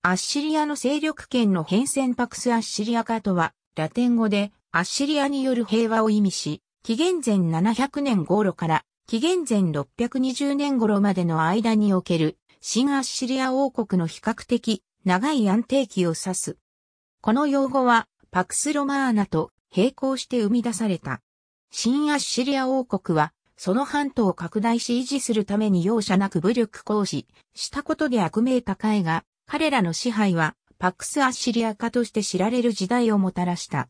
アッシリアの勢力圏の変遷パクス・アッシリアカとは、ラテン語で、アッシリアによる平和を意味し、紀元前700年頃から紀元前620年頃までの間における新アッシリア王国の比較的長い安定期を指す。この用語はパクスロマーナと並行して生み出された。新アッシリア王国はその半島を拡大し維持するために容赦なく武力行使したことで悪名高いが、彼らの支配はパクス・アッシリア化として知られる時代をもたらした。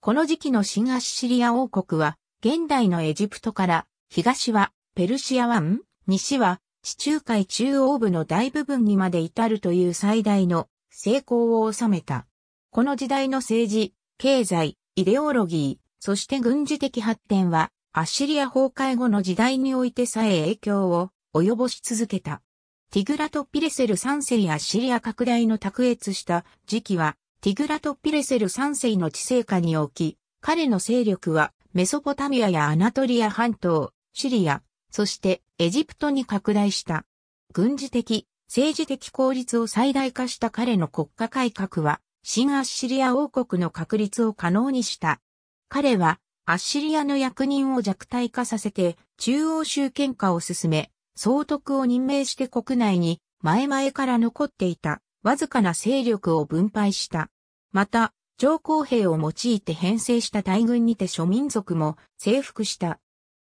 この時期の新アッシリア王国は、現代のエジプトから、東はペルシア湾、西は地中海中央部の大部分にまで至るという最大の成功を収めた。この時代の政治、経済、イデオロギー、そして軍事的発展は、アッシリア崩壊後の時代においてさえ影響を及ぼし続けた。ティグラト・ピレセル3世やシリア拡大の卓越した時期は、ティグラト・ピレセル3世の治世下に置き、彼の勢力はメソポタミアやアナトリア半島、シリア、そしてエジプトに拡大した。軍事的、政治的効率を最大化した彼の国家改革は、新アッシリア王国の確立を可能にした。彼は、アッシリアの役人を弱体化させて、中央集権化を進め、総督を任命して国内に前々から残っていたわずかな勢力を分配した。また、上皇兵を用いて編成した大軍にて諸民族も征服した。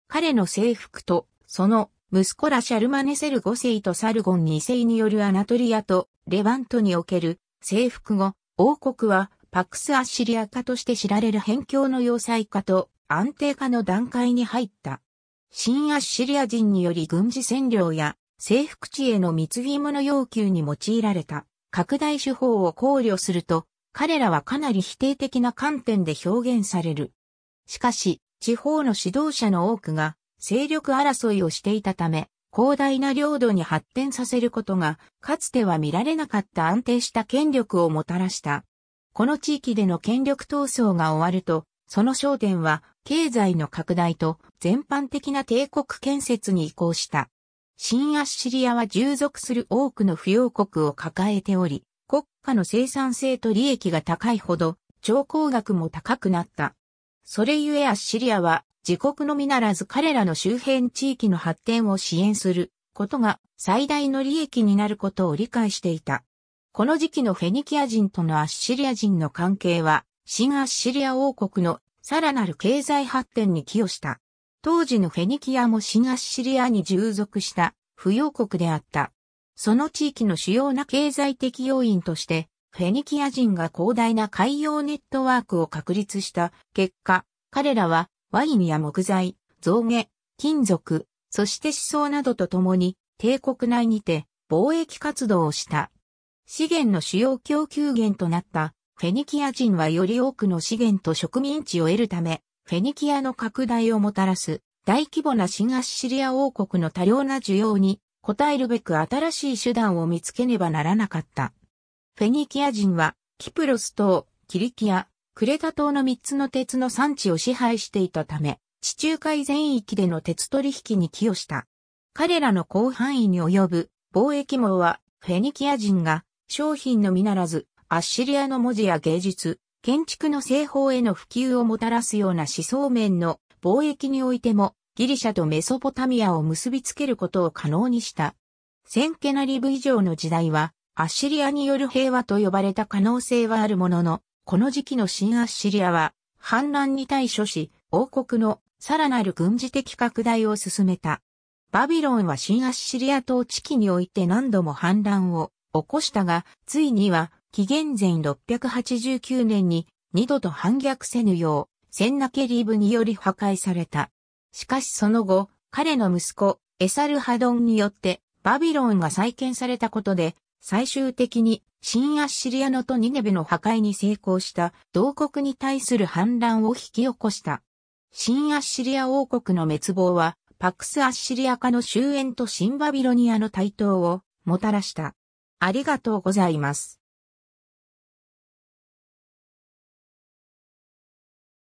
彼の征服と、その息子らシャルマネセル5世とサルゴン2世によるアナトリアとレバントにおける征服後、王国はパクス・アッシリア化として知られる辺境の要塞化と安定化の段階に入った。新アッシリア人により軍事占領や征服地への貢ぎ物要求に用いられた拡大手法を考慮すると、彼らはかなり否定的な観点で表現される。しかし、地方の指導者の多くが勢力争いをしていたため、広大な領土に発展させることが、かつては見られなかった安定した権力をもたらした。この地域での権力闘争が終わると、その焦点は経済の拡大と全般的な帝国建設に移行した。新アッシリアは従属する多くの不要国を抱えており、国家の生産性と利益が高いほど、超高額も高くなった。それゆえアッシリアは、自国のみならず彼らの周辺地域の発展を支援することが最大の利益になることを理解していた。この時期のフェニキア人とのアッシリア人の関係は、新アッシリア王国のさらなる経済発展に寄与した。当時のフェニキアも東シリアに従属した扶養国であった。その地域の主要な経済的要因として、フェニキア人が広大な海洋ネットワークを確立した結果、彼らはワインや木材、造毛、金属、そして思想などと共に帝国内にて貿易活動をした。資源の主要供給源となったフェニキア人はより多くの資源と植民地を得るため、フェニキアの拡大をもたらす大規模な東シリア王国の多量な需要に応えるべく新しい手段を見つけねばならなかった。フェニキア人はキプロス島、キリキア、クレタ島の3つの鉄の産地を支配していたため、地中海全域での鉄取引に寄与した。彼らの広範囲に及ぶ貿易網はフェニキア人が商品のみならずアッシリアの文字や芸術、建築の製法への普及をもたらすような思想面の貿易においてもギリシャとメソポタミアを結びつけることを可能にした。センケナリブ以上の時代はアッシリアによる平和と呼ばれた可能性はあるものの、この時期の新アッシリアは反乱に対処し、王国のさらなる軍事的拡大を進めた。バビロンは新アッシリア統治期において何度も反乱を起こしたが、ついには紀元前689年に二度と反逆せぬよう、センナケリーブにより破壊された。しかしその後、彼の息子、エサルハドンによって、バビロンが再建されたことで、最終的に、新アッシリアのとニネベの破壊に成功した同国に対する反乱を引き起こした。新アッシリア王国の滅亡は、パクス・アッシリア化の終焉と新バビロニアの台頭をもたらした。ありがとうございます。